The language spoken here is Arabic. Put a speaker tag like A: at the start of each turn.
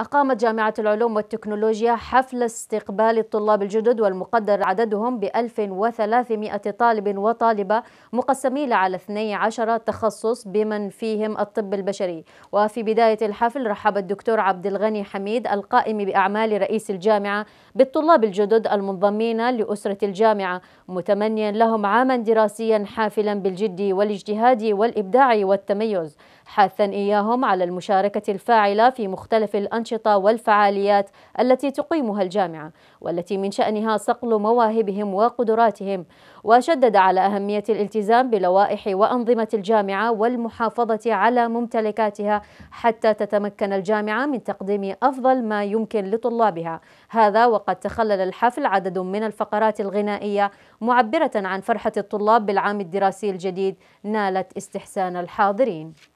A: أقامت جامعة العلوم والتكنولوجيا حفل استقبال الطلاب الجدد والمقدر عددهم ب 1300 طالب وطالبة مقسمين على 12 تخصص بمن فيهم الطب البشري وفي بداية الحفل رحب الدكتور عبد الغني حميد القائم بأعمال رئيس الجامعة بالطلاب الجدد المنضمين لأسرة الجامعة متمنيا لهم عاما دراسيا حافلا بالجد والاجتهاد والإبداع والتميز حاثا إياهم على المشاركة الفاعلة في مختلف الأنشطة والفعاليات التي تقيمها الجامعة والتي من شأنها صقل مواهبهم وقدراتهم وشدد على أهمية الالتزام بلوائح وأنظمة الجامعة والمحافظة على ممتلكاتها حتى تتمكن الجامعة من تقديم أفضل ما يمكن لطلابها هذا وقد تخلل الحفل عدد من الفقرات الغنائية معبرة عن فرحة الطلاب بالعام الدراسي الجديد نالت استحسان الحاضرين